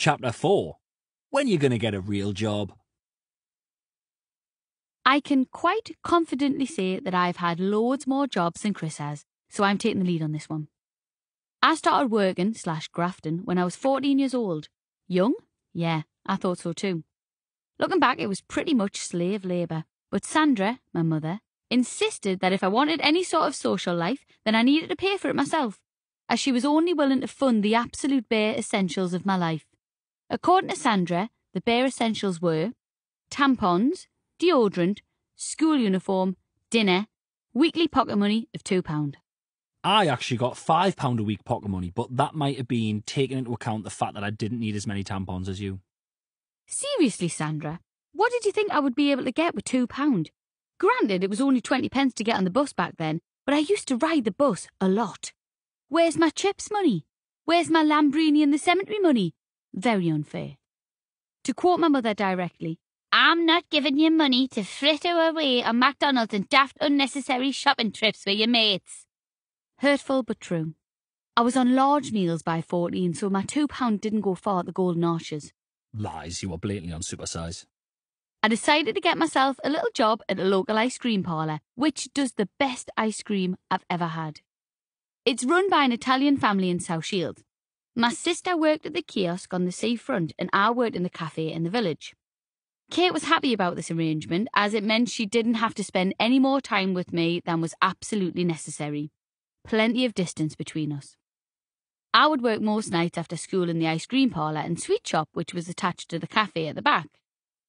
Chapter 4 When You're Gonna Get a Real Job. I can quite confidently say that I've had loads more jobs than Chris has, so I'm taking the lead on this one. I started working slash grafting when I was 14 years old. Young? Yeah, I thought so too. Looking back, it was pretty much slave labour, but Sandra, my mother, insisted that if I wanted any sort of social life, then I needed to pay for it myself, as she was only willing to fund the absolute bare essentials of my life. According to Sandra, the bare essentials were tampons, deodorant, school uniform, dinner, weekly pocket money of £2. I actually got £5 a week pocket money, but that might have been taking into account the fact that I didn't need as many tampons as you. Seriously, Sandra, what did you think I would be able to get with £2? Granted, it was only 20 pence to get on the bus back then, but I used to ride the bus a lot. Where's my chips money? Where's my Lambrini and the cemetery money? Very unfair. To quote my mother directly, I'm not giving you money to fritter away on McDonald's and daft unnecessary shopping trips with your mates. Hurtful but true. I was on large meals by 14, so my £2 didn't go far at the Golden Arches. Lies, you were blatantly on supersize. I decided to get myself a little job at a local ice cream parlour, which does the best ice cream I've ever had. It's run by an Italian family in South Shields, my sister worked at the kiosk on the seafront, and I worked in the cafe in the village. Kate was happy about this arrangement as it meant she didn't have to spend any more time with me than was absolutely necessary. Plenty of distance between us. I would work most nights after school in the ice cream parlour and sweet shop, which was attached to the cafe at the back.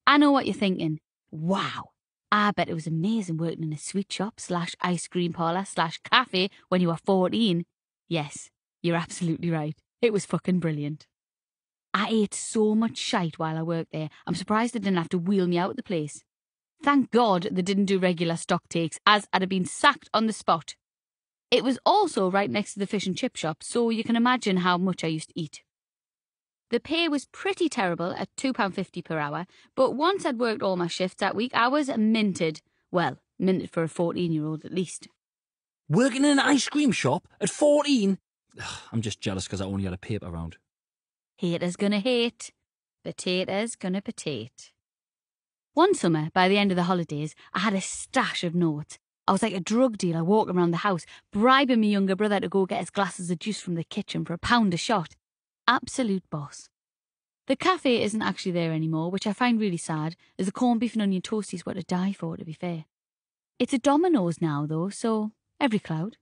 I know what you're thinking. Wow, I bet it was amazing working in a sweet shop slash ice cream parlour slash cafe when you were 14. Yes, you're absolutely right. It was fucking brilliant. I ate so much shite while I worked there. I'm surprised they didn't have to wheel me out of the place. Thank God they didn't do regular stock takes, as I'd have been sacked on the spot. It was also right next to the fish and chip shop, so you can imagine how much I used to eat. The pay was pretty terrible at £2.50 per hour, but once I'd worked all my shifts that week, I was minted. Well, minted for a 14 year old at least. Working in an ice cream shop at 14 I'm just jealous because I only had a paper round. Haters gonna hate. Potatoes gonna potate. One summer, by the end of the holidays, I had a stash of notes. I was like a drug dealer walking around the house, bribing my younger brother to go get his glasses of juice from the kitchen for a pound a shot. Absolute boss. The cafe isn't actually there anymore, which I find really sad, as the corned beef and onion toasties were to die for, to be fair. It's a Domino's now, though, so every cloud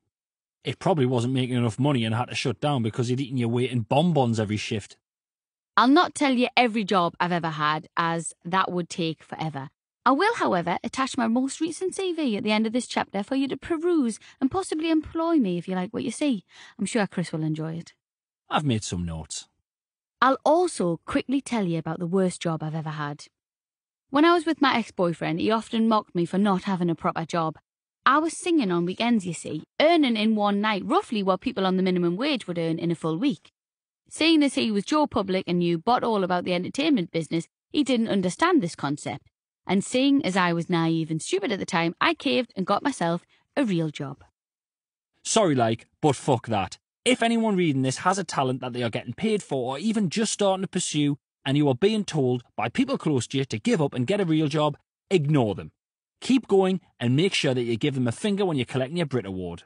it probably wasn't making enough money and had to shut down because you'd eaten your weight in bonbons every shift. I'll not tell you every job I've ever had, as that would take forever. I will, however, attach my most recent CV at the end of this chapter for you to peruse and possibly employ me if you like what you see. I'm sure Chris will enjoy it. I've made some notes. I'll also quickly tell you about the worst job I've ever had. When I was with my ex boyfriend, he often mocked me for not having a proper job. I was singing on weekends, you see, earning in one night roughly what people on the minimum wage would earn in a full week. Seeing as he was Joe Public and knew but all about the entertainment business, he didn't understand this concept. And seeing as I was naive and stupid at the time, I caved and got myself a real job. Sorry, like, but fuck that. If anyone reading this has a talent that they are getting paid for or even just starting to pursue, and you are being told by people close to you to give up and get a real job, ignore them. Keep going and make sure that you give them a finger when you're collecting your Brit Award.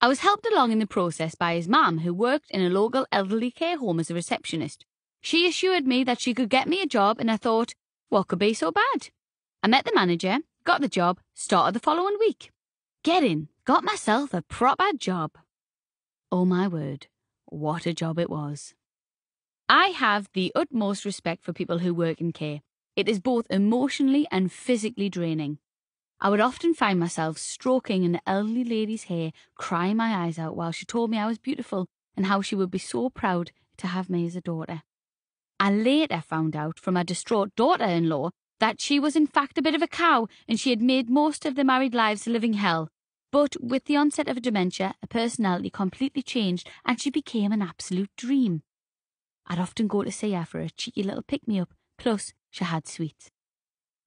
I was helped along in the process by his mum, who worked in a local elderly care home as a receptionist. She assured me that she could get me a job, and I thought, what could be so bad? I met the manager, got the job, started the following week. Get in, got myself a proper job. Oh my word, what a job it was. I have the utmost respect for people who work in care. It is both emotionally and physically draining. I would often find myself stroking an elderly lady's hair, crying my eyes out while she told me I was beautiful and how she would be so proud to have me as a daughter. I later found out from my distraught daughter in law that she was in fact a bit of a cow and she had made most of their married lives a living hell. But with the onset of dementia, her personality completely changed and she became an absolute dream. I'd often go to see her for a cheeky little pick me up, plus had Sweet.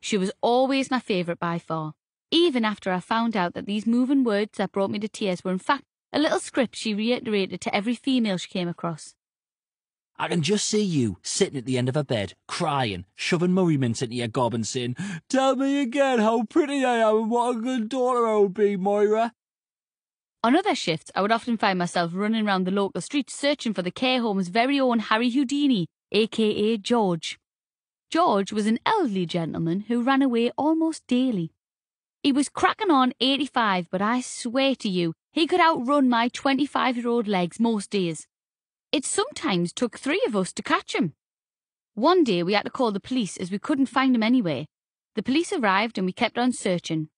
She was always my favourite by far, even after I found out that these moving words that brought me to tears were in fact a little script she reiterated to every female she came across. I can just see you sitting at the end of her bed, crying, shoving Murray into your gob and saying, Tell me again how pretty I am and what a good daughter I will be, Moira. On other shifts, I would often find myself running around the local streets searching for the care home's very own Harry Houdini, aka George. George was an elderly gentleman who ran away almost daily. He was cracking on 85, but I swear to you, he could outrun my 25 year old legs most days. It sometimes took three of us to catch him. One day we had to call the police as we couldn't find him anywhere. The police arrived and we kept on searching.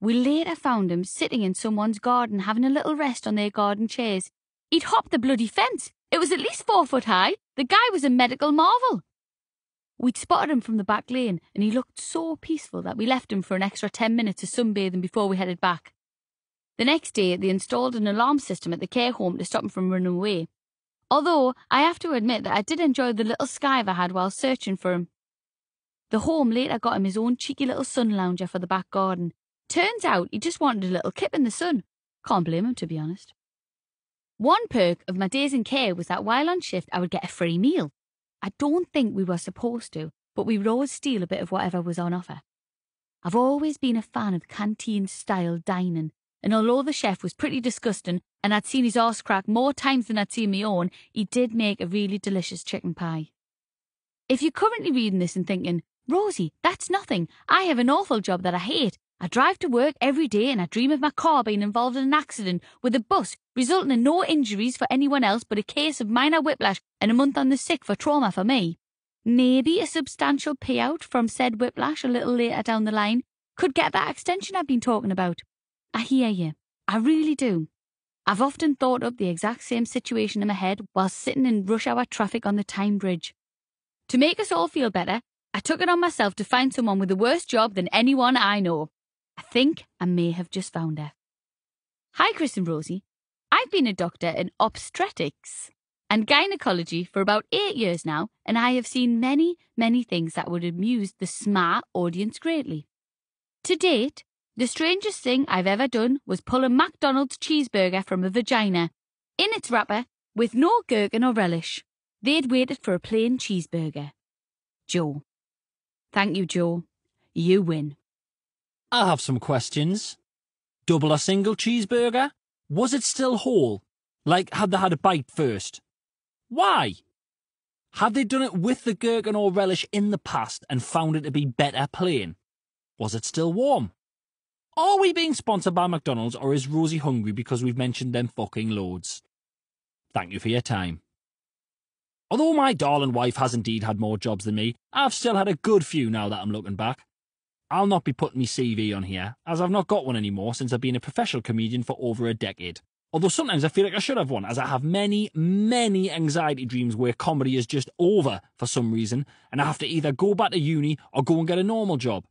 We later found him sitting in someone's garden having a little rest on their garden chairs. He'd hopped the bloody fence. It was at least four foot high. The guy was a medical marvel. We'd spotted him from the back lane, and he looked so peaceful that we left him for an extra 10 minutes to sunbathe him before we headed back. The next day, they installed an alarm system at the care home to stop him from running away. Although, I have to admit that I did enjoy the little skive I had while searching for him. The home later got him his own cheeky little sun lounger for the back garden. Turns out he just wanted a little kip in the sun. Can't blame him, to be honest. One perk of my days in care was that while on shift, I would get a free meal. I don't think we were supposed to, but we would always steal a bit of whatever was on offer. I've always been a fan of canteen style dining, and although the chef was pretty disgusting and I'd seen his arse crack more times than I'd seen my own, he did make a really delicious chicken pie. If you're currently reading this and thinking, Rosie, that's nothing, I have an awful job that I hate, I drive to work every day and I dream of my car being involved in an accident with a bus, resulting in no injuries for anyone else but a case of minor whiplash and a month on the sick for trauma for me. Maybe a substantial payout from said whiplash a little later down the line could get that extension I've been talking about. I hear you. I really do. I've often thought up the exact same situation in my head while sitting in rush hour traffic on the Time Bridge. To make us all feel better, I took it on myself to find someone with a worse job than anyone I know. I think I may have just found her. Hi, Chris and Rosie. I've been a doctor in obstetrics and gynecology for about eight years now, and I have seen many, many things that would amuse the smart audience greatly. To date, the strangest thing I've ever done was pull a McDonald's cheeseburger from a vagina, in its wrapper, with no gherkin or relish. They'd waited for a plain cheeseburger. Joe. Thank you, Joe. You win. I have some questions. Double or single cheeseburger? Was it still whole? Like, had they had a bite first? Why? Had they done it with the gherkin or relish in the past and found it to be better plain? Was it still warm? Are we being sponsored by McDonald's or is Rosie hungry because we've mentioned them fucking loads? Thank you for your time. Although my darling wife has indeed had more jobs than me, I've still had a good few now that I'm looking back. I'll not be putting my CV on here, as I've not got one anymore since I've been a professional comedian for over a decade. Although sometimes I feel like I should have one, as I have many, many anxiety dreams where comedy is just over for some reason, and I have to either go back to uni or go and get a normal job.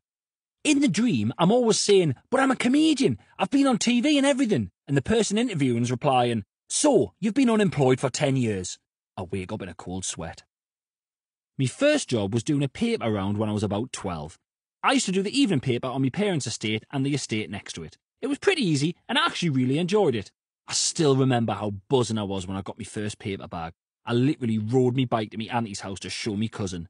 In the dream, I'm always saying, But I'm a comedian, I've been on TV and everything. And the person interviewing's replying, So, you've been unemployed for 10 years. I wake up in a cold sweat. My first job was doing a paper round when I was about 12. I used to do the evening paper on my parents' estate and the estate next to it. It was pretty easy and I actually really enjoyed it. I still remember how buzzing I was when I got my first paper bag. I literally rode my bike to my auntie's house to show me cousin.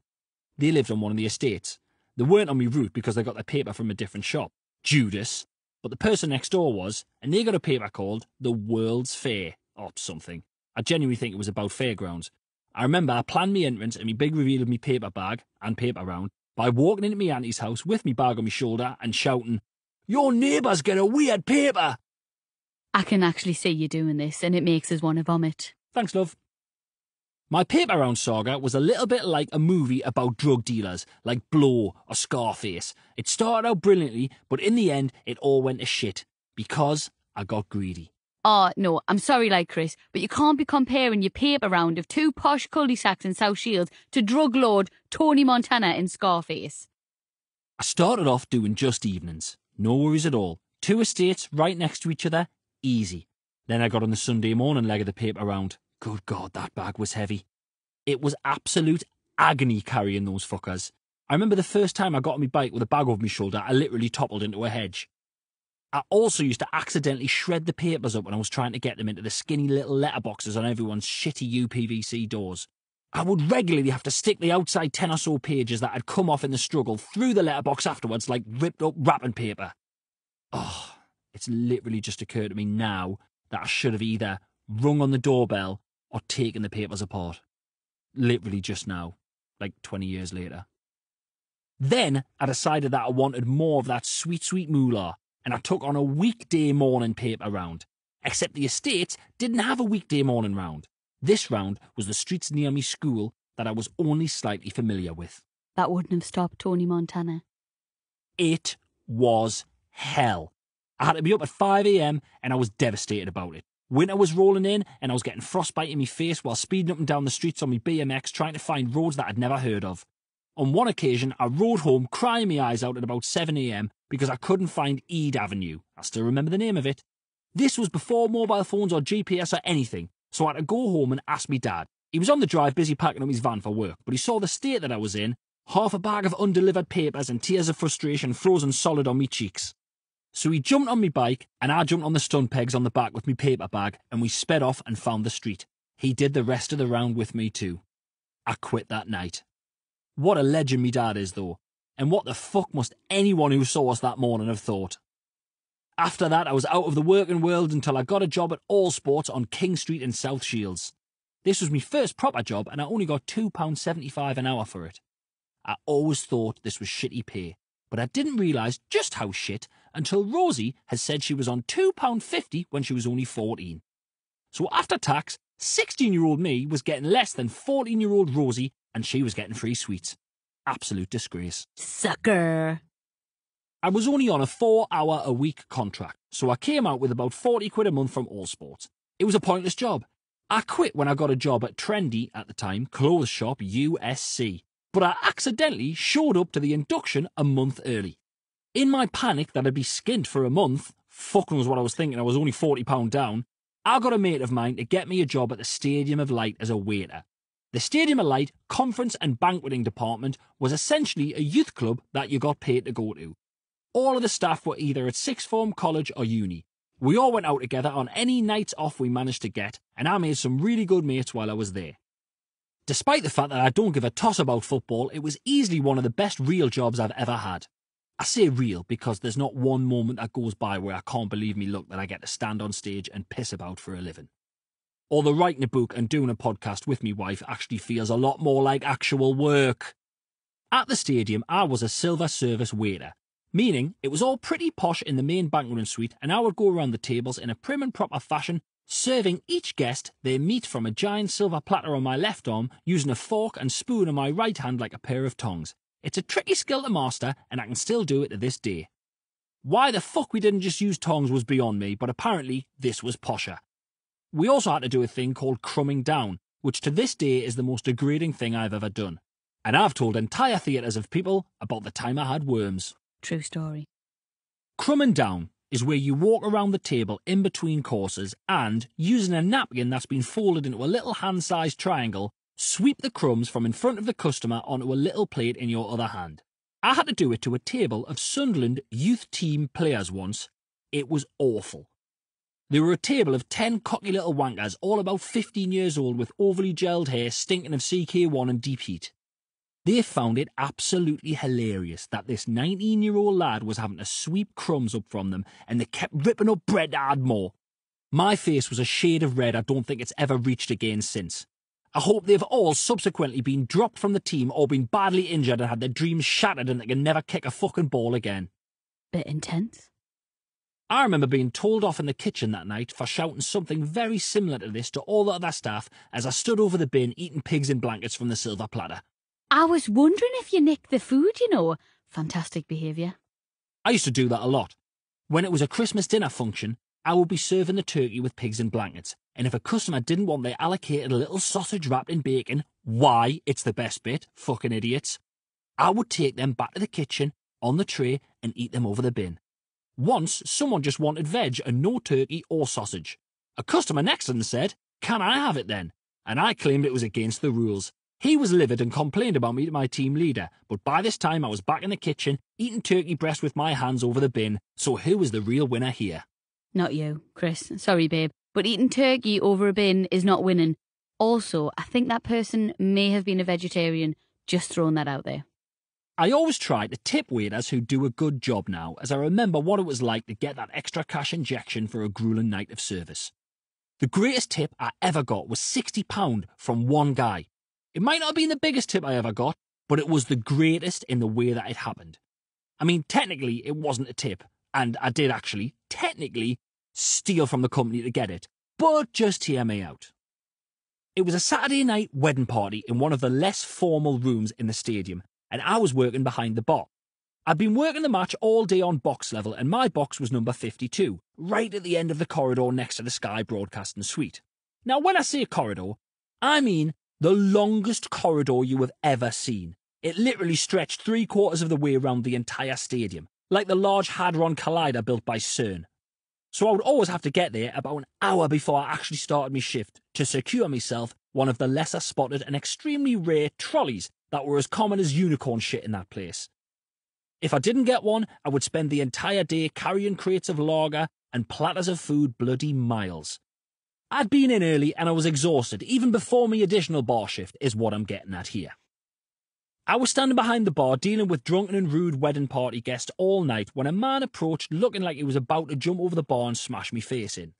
They lived on one of the estates. They weren't on my route because they got their paper from a different shop, Judas, but the person next door was, and they got a paper called The World's Fair or something. I genuinely think it was about fairgrounds. I remember I planned my entrance and my big reveal of my paper bag and paper round by walking into my auntie's house with me bag on my shoulder and shouting, Your neighbour's got a weird paper! I can actually see you doing this and it makes us want to vomit. Thanks, love. My paper round saga was a little bit like a movie about drug dealers, like Blow or Scarface. It started out brilliantly, but in the end, it all went to shit because I got greedy. Oh, no, I'm sorry, like Chris, but you can't be comparing your paper round of two posh cul-de-sacs in South Shields to drug lord Tony Montana in Scarface. I started off doing just evenings. No worries at all. Two estates right next to each other. Easy. Then I got on the Sunday morning leg of the paper round. Good God, that bag was heavy. It was absolute agony carrying those fuckers. I remember the first time I got on my bike with a bag over my shoulder, I literally toppled into a hedge. I also used to accidentally shred the papers up when I was trying to get them into the skinny little letterboxes on everyone's shitty UPVC doors. I would regularly have to stick the outside ten or so pages that had come off in the struggle through the letterbox afterwards like ripped up wrapping paper. Oh, it's literally just occurred to me now that I should have either rung on the doorbell or taken the papers apart. Literally just now, like 20 years later. Then I decided that I wanted more of that sweet, sweet moolah and I took on a weekday morning paper round. Except the estates didn't have a weekday morning round. This round was the streets near me school that I was only slightly familiar with. That wouldn't have stopped Tony Montana. It was hell. I had to be up at 5 a.m. and I was devastated about it. Winter was rolling in and I was getting frostbite in my face while speeding up and down the streets on my BMX trying to find roads that I'd never heard of. On one occasion, I rode home crying my eyes out at about 7am because I couldn't find Eid Avenue. I still remember the name of it. This was before mobile phones or GPS or anything, so I had to go home and ask me dad. He was on the drive busy packing up his van for work, but he saw the state that I was in, half a bag of undelivered papers and tears of frustration frozen solid on me cheeks. So he jumped on me bike and I jumped on the stun pegs on the back with me paper bag and we sped off and found the street. He did the rest of the round with me too. I quit that night. What a legend me dad is, though. And what the fuck must anyone who saw us that morning have thought? After that, I was out of the working world until I got a job at All Sports on King Street in South Shields. This was my first proper job, and I only got £2.75 an hour for it. I always thought this was shitty pay, but I didn't realise just how shit until Rosie had said she was on £2.50 when she was only 14. So after tax, 16 year old me was getting less than 14 year old Rosie and she was getting free sweets. Absolute disgrace. Sucker. I was only on a four hour a week contract, so I came out with about 40 quid a month from All Sports. It was a pointless job. I quit when I got a job at Trendy at the time, clothes shop USC, but I accidentally showed up to the induction a month early. In my panic that I'd be skinned for a month, fucking was what I was thinking, I was only £40 down, I got a mate of mine to get me a job at the Stadium of Light as a waiter, the Stadium Alight Conference and Banqueting Department was essentially a youth club that you got paid to go to. All of the staff were either at sixth form, college, or uni. We all went out together on any nights off we managed to get, and I made some really good mates while I was there. Despite the fact that I don't give a toss about football, it was easily one of the best real jobs I've ever had. I say real because there's not one moment that goes by where I can't believe me luck that I get to stand on stage and piss about for a living. Although writing a book and doing a podcast with me wife actually feels a lot more like actual work. At the stadium, I was a silver service waiter, meaning it was all pretty posh in the main banqueting suite, and I would go around the tables in a prim and proper fashion, serving each guest their meat from a giant silver platter on my left arm, using a fork and spoon in my right hand like a pair of tongs. It's a tricky skill to master, and I can still do it to this day. Why the fuck we didn't just use tongs was beyond me, but apparently this was posher. We also had to do a thing called crumbing down, which to this day is the most degrading thing I've ever done. And I've told entire theatres of people about the time I had worms. True story. Crumbing down is where you walk around the table in between courses and, using a napkin that's been folded into a little hand sized triangle, sweep the crumbs from in front of the customer onto a little plate in your other hand. I had to do it to a table of Sunderland youth team players once. It was awful. They were a table of 10 cocky little wankers, all about 15 years old, with overly gelled hair, stinking of CK1 and deep heat. They found it absolutely hilarious that this 19 year old lad was having to sweep crumbs up from them and they kept ripping up bread to add more. My face was a shade of red I don't think it's ever reached again since. I hope they've all subsequently been dropped from the team or been badly injured and had their dreams shattered and they can never kick a fucking ball again. Bit intense. I remember being told off in the kitchen that night for shouting something very similar to this to all the other staff as I stood over the bin eating pigs in blankets from the silver platter. I was wondering if you nicked the food, you know. Fantastic behaviour. I used to do that a lot. When it was a Christmas dinner function, I would be serving the turkey with pigs in blankets, and if a customer didn't want their allocated little sausage wrapped in bacon, why, it's the best bit, fucking idiots, I would take them back to the kitchen on the tray and eat them over the bin. Once, someone just wanted veg and no turkey or sausage. A customer next to them said, Can I have it then? And I claimed it was against the rules. He was livid and complained about me to my team leader, but by this time I was back in the kitchen, eating turkey breast with my hands over the bin, so who was the real winner here? Not you, Chris. Sorry, babe. But eating turkey over a bin is not winning. Also, I think that person may have been a vegetarian. Just throwing that out there. I always try to tip waiters who do a good job now, as I remember what it was like to get that extra cash injection for a grueling night of service. The greatest tip I ever got was £60 from one guy. It might not have been the biggest tip I ever got, but it was the greatest in the way that it happened. I mean, technically, it wasn't a tip, and I did actually, technically, steal from the company to get it, but just hear me out. It was a Saturday night wedding party in one of the less formal rooms in the stadium, and I was working behind the bar. I'd been working the match all day on box level, and my box was number 52, right at the end of the corridor next to the Sky Broadcasting Suite. Now, when I say corridor, I mean the longest corridor you have ever seen. It literally stretched three quarters of the way around the entire stadium, like the Large Hadron Collider built by CERN. So I would always have to get there about an hour before I actually started my shift to secure myself one of the lesser spotted and extremely rare trolleys that were as common as unicorn shit in that place. If I didn't get one, I would spend the entire day carrying crates of lager and platters of food bloody miles. I'd been in early and I was exhausted, even before my additional bar shift, is what I'm getting at here. I was standing behind the bar dealing with drunken and rude wedding party guests all night when a man approached looking like he was about to jump over the bar and smash me face in.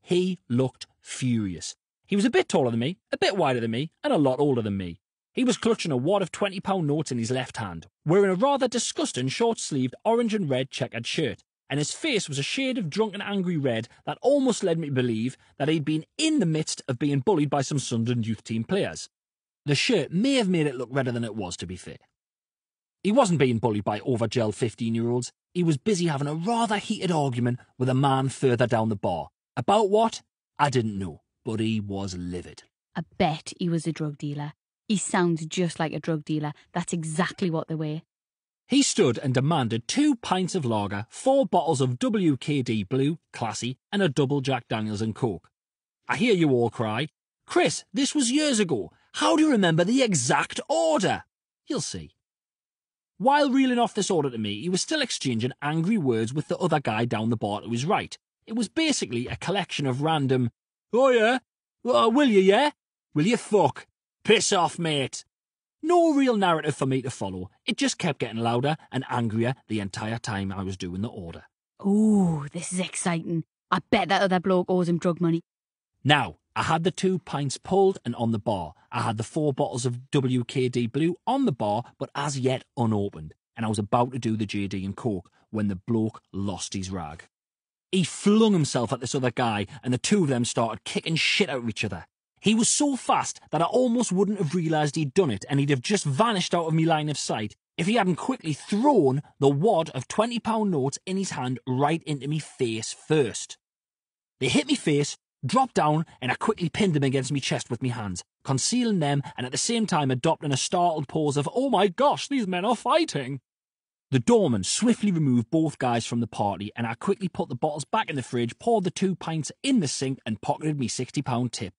He looked furious, he was a bit taller than me, a bit wider than me, and a lot older than me. He was clutching a wad of £20 notes in his left hand, wearing a rather disgusting short sleeved orange and red checkered shirt, and his face was a shade of drunken angry red that almost led me to believe that he'd been in the midst of being bullied by some Sunderland youth team players. The shirt may have made it look redder than it was, to be fair. He wasn't being bullied by overgelled 15 year olds. He was busy having a rather heated argument with a man further down the bar. About what? I didn't know he was livid. I bet he was a drug dealer. He sounds just like a drug dealer. That's exactly what they were. He stood and demanded two pints of lager, four bottles of WKD Blue, classy, and a double Jack Daniels and Coke. I hear you all cry, Chris, this was years ago. How do you remember the exact order? You'll see. While reeling off this order to me, he was still exchanging angry words with the other guy down the bar to his right. It was basically a collection of random Oh, yeah? Oh, will you, yeah? Will you fuck? Piss off, mate. No real narrative for me to follow. It just kept getting louder and angrier the entire time I was doing the order. Oh, this is exciting. I bet that other bloke owes him drug money. Now, I had the two pints pulled and on the bar. I had the four bottles of WKD Blue on the bar, but as yet unopened. And I was about to do the JD and Coke when the bloke lost his rag. He flung himself at this other guy, and the two of them started kicking shit out of each other. He was so fast that I almost wouldn't have realised he'd done it, and he'd have just vanished out of me line of sight if he hadn't quickly thrown the wad of £20 notes in his hand right into me face first. They hit me face, dropped down, and I quickly pinned them against me chest with me hands, concealing them and at the same time adopting a startled pose of, oh my gosh, these men are fighting. The doorman swiftly removed both guys from the party, and I quickly put the bottles back in the fridge, poured the two pints in the sink, and pocketed me £60 tip.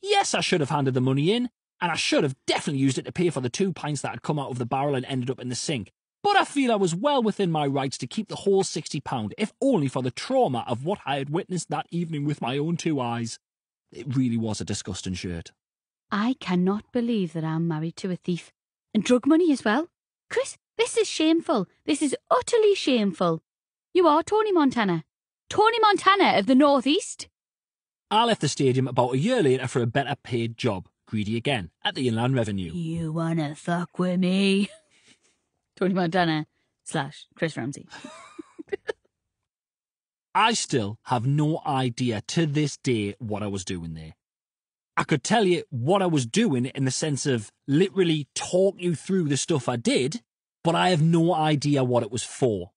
Yes, I should have handed the money in, and I should have definitely used it to pay for the two pints that had come out of the barrel and ended up in the sink. But I feel I was well within my rights to keep the whole £60, if only for the trauma of what I had witnessed that evening with my own two eyes. It really was a disgusting shirt. I cannot believe that I'm married to a thief. And drug money as well. Chris, this is shameful. This is utterly shameful. You are Tony Montana. Tony Montana of the Northeast. I left the stadium about a year later for a better paid job, greedy again, at the Inland Revenue. You wanna fuck with me? Tony Montana slash Chris Ramsey. I still have no idea to this day what I was doing there. I could tell you what I was doing in the sense of literally talk you through the stuff I did, but I have no idea what it was for.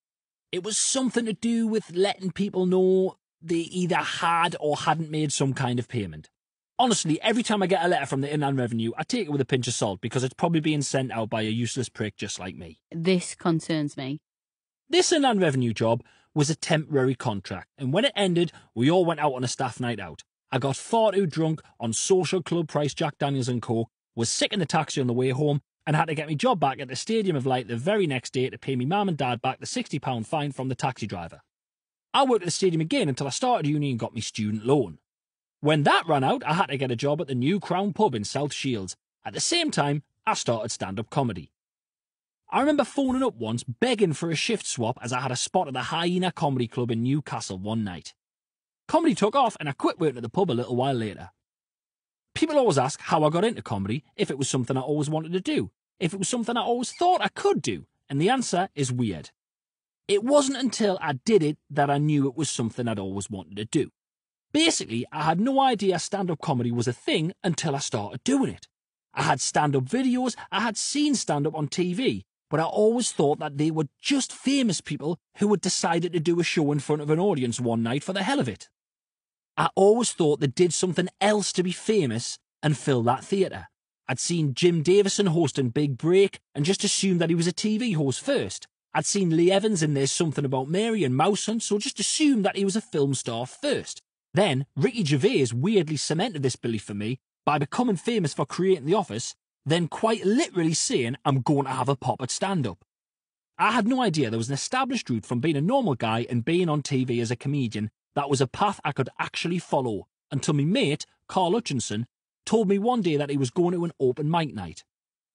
It was something to do with letting people know they either had or hadn't made some kind of payment. Honestly, every time I get a letter from the Inland Revenue, I take it with a pinch of salt because it's probably being sent out by a useless prick just like me. This concerns me. This Inland Revenue job was a temporary contract, and when it ended, we all went out on a staff night out. I got far too drunk on social club price Jack Daniels and Coke, was sick in the taxi on the way home, and had to get my job back at the stadium of light the very next day to pay me mum and dad back the £60 fine from the taxi driver. I worked at the stadium again until I started uni and got my student loan. When that ran out, I had to get a job at the new Crown Pub in South Shields. At the same time, I started stand up comedy. I remember phoning up once begging for a shift swap as I had a spot at the Hyena Comedy Club in Newcastle one night. Comedy took off and I quit working at the pub a little while later. People always ask how I got into comedy, if it was something I always wanted to do, if it was something I always thought I could do, and the answer is weird. It wasn't until I did it that I knew it was something I'd always wanted to do. Basically, I had no idea stand up comedy was a thing until I started doing it. I had stand up videos, I had seen stand up on TV, but I always thought that they were just famous people who had decided to do a show in front of an audience one night for the hell of it. I always thought they did something else to be famous and fill that theatre. I'd seen Jim Davison hosting Big Break and just assumed that he was a TV host first. I'd seen Lee Evans in There's Something About Mary and Mouse Hunt, so just assumed that he was a film star first. Then, Ricky Gervais weirdly cemented this belief for me by becoming famous for creating The Office, then quite literally saying, I'm going to have a pop at stand up. I had no idea there was an established route from being a normal guy and being on TV as a comedian that was a path I could actually follow until my mate, Carl Hutchinson, told me one day that he was going to an open mic night.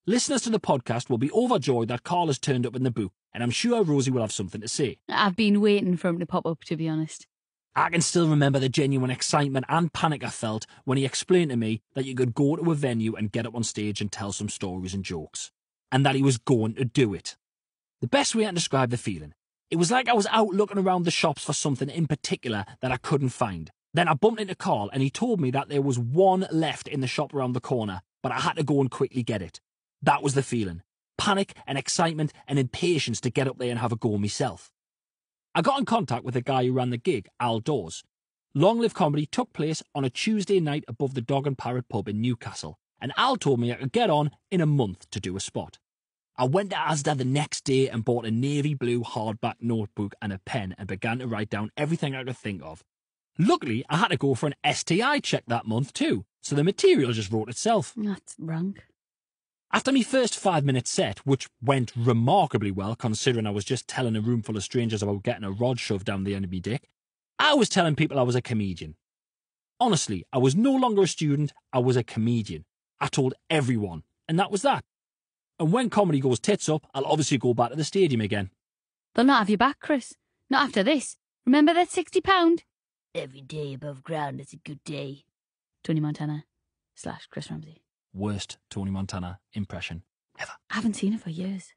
Listeners to the podcast will be overjoyed that Carl has turned up in the book, and I'm sure Rosie will have something to say. I've been waiting for him to pop up, to be honest. I can still remember the genuine excitement and panic I felt when he explained to me that you could go to a venue and get up on stage and tell some stories and jokes, and that he was going to do it. The best way I can describe the feeling it was like I was out looking around the shops for something in particular that I couldn't find. Then I bumped into Carl and he told me that there was one left in the shop around the corner, but I had to go and quickly get it. That was the feeling. Panic and excitement and impatience to get up there and have a go myself. I got in contact with the guy who ran the gig, Al Dawes. Long Live Comedy took place on a Tuesday night above the Dog and Parrot pub in Newcastle, and Al told me I could get on in a month to do a spot. I went to Asda the next day and bought a navy blue hardback notebook and a pen and began to write down everything I could think of. Luckily, I had to go for an STI check that month too, so the material just wrote itself. That's rank. After my first five minute set, which went remarkably well considering I was just telling a room full of strangers about getting a rod shoved down the end of my dick, I was telling people I was a comedian. Honestly, I was no longer a student, I was a comedian. I told everyone, and that was that. And when comedy goes tits up, I'll obviously go back to the stadium again. They'll not have you back, Chris. Not after this. Remember that £60? Every day above ground is a good day. Tony Montana slash Chris Ramsey. Worst Tony Montana impression ever. I haven't seen it for years.